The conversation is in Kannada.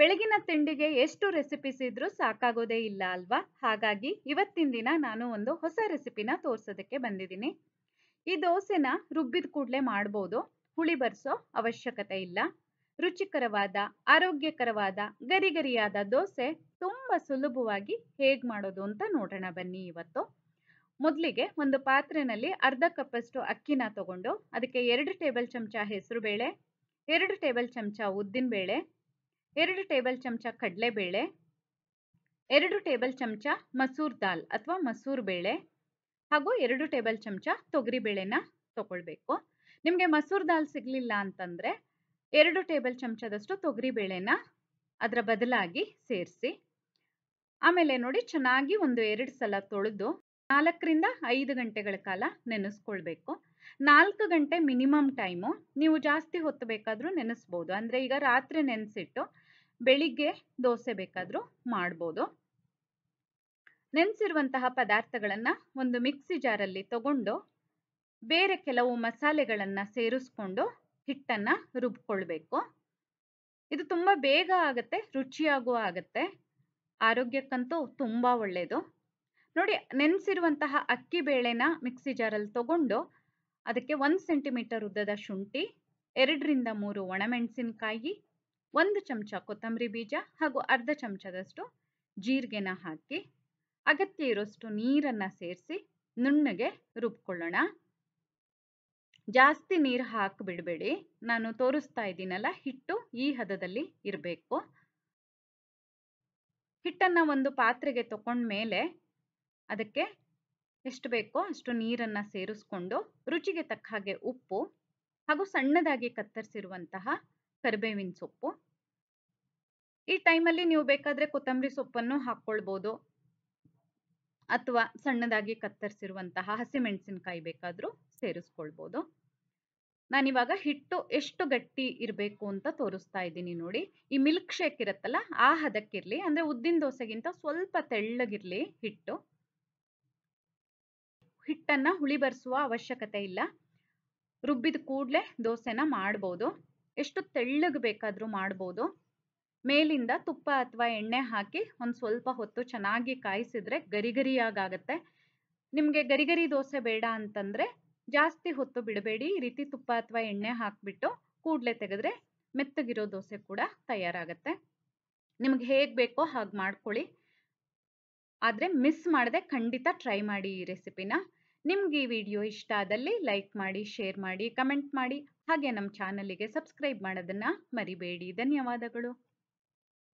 ಬೆಳಗಿನ ತಿಂಡಿಗೆ ಎಷ್ಟು ರೆಸಿಪೀಸ್ ಇದ್ರೂ ಸಾಕಾಗೋದೇ ಇಲ್ಲ ಅಲ್ವಾ ಹಾಗಾಗಿ ಇವತ್ತಿನ ದಿನ ನಾನು ಒಂದು ಹೊಸ ರೆಸಿಪಿನ ತೋರ್ಸೋದಕ್ಕೆ ಬಂದಿದ್ದೀನಿ ಈ ದೋಸೆನ ರುಬ್ಬಿದ ಕೂಡಲೇ ಮಾಡ್ಬೋದು ಹುಳಿ ಬರ್ಸೋ ಅವಶ್ಯಕತೆ ಇಲ್ಲ ರುಚಿಕರವಾದ ಆರೋಗ್ಯಕರವಾದ ಗರಿಗರಿಯಾದ ದೋಸೆ ತುಂಬ ಸುಲಭವಾಗಿ ಹೇಗೆ ಮಾಡೋದು ಅಂತ ನೋಡೋಣ ಬನ್ನಿ ಇವತ್ತು ಮೊದಲಿಗೆ ಒಂದು ಪಾತ್ರೆನಲ್ಲಿ ಅರ್ಧ ಕಪ್ಪಷ್ಟು ಅಕ್ಕಿನ ತಗೊಂಡು ಅದಕ್ಕೆ ಎರಡು ಟೇಬಲ್ ಚಮಚ ಬೇಳೆ ಎರಡು ಟೇಬಲ್ ಚಮಚ ಉದ್ದಿನಬೇಳೆ ಎರಡು ಟೇಬಲ್ ಚಮಚ ಕಡಲೆಬೇಳೆ ಎರಡು ಟೇಬಲ್ ಚಮಚ ಮಸೂರ್ ದಾಲ್ ಅಥವಾ ಮಸೂರ್ ಬೇಳೆ ಹಾಗೂ ಎರಡು ಟೇಬಲ್ ಚಮಚ ತೊಗರಿಬೇಳೆನ ತಗೊಳ್ಬೇಕು ನಿಮಗೆ ಮಸೂರ್ ದಾಲ್ ಸಿಗಲಿಲ್ಲ ಅಂತಂದರೆ ಎರಡು ಟೇಬಲ್ ಚಮಚದಷ್ಟು ತೊಗರಿಬೇಳೆನ ಅದರ ಬದಲಾಗಿ ಸೇರಿಸಿ ಆಮೇಲೆ ನೋಡಿ ಚೆನ್ನಾಗಿ ಒಂದು ಎರಡು ಸಲ ತೊಳೆದು ನಾಲ್ಕರಿಂದ ಐದು ಗಂಟೆಗಳ ಕಾಲ ನೆನೆಸ್ಕೊಳ್ಬೇಕು ನಾಲ್ಕು ಗಂಟೆ ಮಿನಿಮಮ್ ಟೈಮು ನೀವು ಜಾಸ್ತಿ ಹೊತ್ತು ಬೇಕಾದರೂ ನೆನೆಸ್ಬೋದು ಅಂದರೆ ಈಗ ರಾತ್ರಿ ನೆನೆಸಿಟ್ಟು ಬೆಳಿಗ್ಗೆ ದೋಸೆ ಬೇಕಾದರೂ ಮಾಡ್ಬೋದು ನೆನೆಸಿರುವಂತಹ ಪದಾರ್ಥಗಳನ್ನು ಒಂದು ಮಿಕ್ಸಿ ಜಾರಲ್ಲಿ ತಗೊಂಡು ಬೇರೆ ಕೆಲವು ಮಸಾಲೆಗಳನ್ನು ಸೇರಿಸ್ಕೊಂಡು ಹಿಟ್ಟನ್ನು ರುಬ್ಕೊಳ್ಬೇಕು ಇದು ತುಂಬ ಬೇಗ ಆಗುತ್ತೆ ರುಚಿಯಾಗೂ ಆಗುತ್ತೆ ಆರೋಗ್ಯಕ್ಕಂತೂ ತುಂಬ ಒಳ್ಳೆಯದು ನೋಡಿ ನೆನೆಸಿರುವಂತಹ ಅಕ್ಕಿ ಬೇಳೆನ ಮಿಕ್ಸಿ ಜಾರಲ್ಲಿ ತಗೊಂಡು ಅದಕ್ಕೆ ಒಂದು ಸೆಂಟಿಮೀಟರ್ ಉದ್ದದ ಶುಂಠಿ ಎರಡರಿಂದ ಮೂರು ಒಣಮೆಣಸಿನಕಾಯಿ ಒಂದು ಚಮಚ ಕೊತ್ತಂಬರಿ ಬೀಜ ಹಾಗೂ ಅರ್ಧ ಚಮಚದಷ್ಟು ಜೀರಿಗೆನ ಹಾಕಿ ಅಗತ್ಯ ಇರೋಷ್ಟು ನೀರನ್ನು ಸೇರಿಸಿ ನುಣ್ಣಗೆ ರುಬ್ಕೊಳ್ಳೋಣ ಜಾಸ್ತಿ ನೀರು ಹಾಕಿಬಿಡಬೇಡಿ ನಾನು ತೋರಿಸ್ತಾ ಇದ್ದೀನಲ್ಲ ಹಿಟ್ಟು ಈ ಹದದಲ್ಲಿ ಇರಬೇಕು ಹಿಟ್ಟನ್ನು ಒಂದು ಪಾತ್ರೆಗೆ ತಗೊಂಡ ಮೇಲೆ ಅದಕ್ಕೆ ಎಷ್ಟು ಬೇಕೋ ಅಷ್ಟು ನೀರನ್ನು ಸೇರಿಸ್ಕೊಂಡು ರುಚಿಗೆ ತಕ್ಕ ಹಾಗೆ ಉಪ್ಪು ಹಾಗೂ ಸಣ್ಣದಾಗಿ ಕತ್ತರಿಸಿರುವಂತಹ ಕರಿಬೇವಿನ ಸೊಪ್ಪು ಈ ಟೈಮಲ್ಲಿ ನೀವು ಬೇಕಾದ್ರೆ ಕೊತ್ತಂಬರಿ ಸೊಪ್ಪನ್ನು ಹಾಕ್ಕೊಳ್ಬೋದು ಅಥವಾ ಸಣ್ಣದಾಗಿ ಕತ್ತರಿಸಿರುವಂತಹ ಹಸಿಮೆಣಸಿನಕಾಯಿ ಬೇಕಾದ್ರೂ ಸೇರಿಸ್ಕೊಳ್ಬೋದು ನಾನಿವಾಗ ಹಿಟ್ಟು ಎಷ್ಟು ಗಟ್ಟಿ ಇರಬೇಕು ಅಂತ ತೋರಿಸ್ತಾ ಇದ್ದೀನಿ ನೋಡಿ ಈ ಮಿಲ್ಕ್ ಶೇಕ್ ಇರುತ್ತಲ್ಲ ಆ ಹದಕ್ಕಿರಲಿ ಅಂದರೆ ಉದ್ದಿನ ದೋಸೆಗಿಂತ ಸ್ವಲ್ಪ ತೆಳ್ಳಗಿರಲಿ ಹಿಟ್ಟು ಹಿಟ್ಟನ್ನು ಹುಳಿ ಬರ್ಸುವ ಅವಶ್ಯಕತೆ ಇಲ್ಲ ರುಬ್ಬಿದ ಕೂಡಲೇ ದೋಸೆನ ಮಾಡ್ಬೋದು ಎಷ್ಟು ತೆಳ್ಳಗೆ ಬೇಕಾದರೂ ಮಾಡ್ಬೋದು ಮೇಲಿಂದ ತುಪ್ಪ ಅಥವಾ ಎಣ್ಣೆ ಹಾಕಿ ಒಂದು ಸ್ವಲ್ಪ ಹೊತ್ತು ಚೆನ್ನಾಗಿ ಕಾಯಿಸಿದ್ರೆ ಗರಿಗರಿಯಾಗತ್ತೆ ನಿಮಗೆ ಗರಿಗರಿ ದೋಸೆ ಬೇಡ ಅಂತಂದರೆ ಜಾಸ್ತಿ ಹೊತ್ತು ಬಿಡಬೇಡಿ ಈ ರೀತಿ ತುಪ್ಪ ಅಥವಾ ಎಣ್ಣೆ ಹಾಕಿಬಿಟ್ಟು ಕೂಡಲೇ ತೆಗೆದ್ರೆ ಮೆತ್ತಗಿರೋ ದೋಸೆ ಕೂಡ ತಯಾರಾಗತ್ತೆ ನಿಮ್ಗೆ ಹೇಗೆ ಬೇಕೋ ಹಾಗೆ ಮಾಡ್ಕೊಳ್ಳಿ ಆದರೆ ಮಿಸ್ ಮಾಡದೆ ಖಂಡಿತ ಟ್ರೈ ಮಾಡಿ ಈ ರೆಸಿಪಿನ ನಿಮ್ಗೆ ಈ ವಿಡಿಯೋ ಇಷ್ಟ ಆದಲ್ಲಿ ಲೈಕ್ ಮಾಡಿ ಶೇರ್ ಮಾಡಿ ಕಮೆಂಟ್ ಮಾಡಿ ಹಾಗೆ ನಮ್ಮ ಚಾನಲಿಗೆ ಸಬ್ಸ್ಕ್ರೈಬ್ ಮಾಡೋದನ್ನು ಮರಿಬೇಡಿ ಧನ್ಯವಾದಗಳು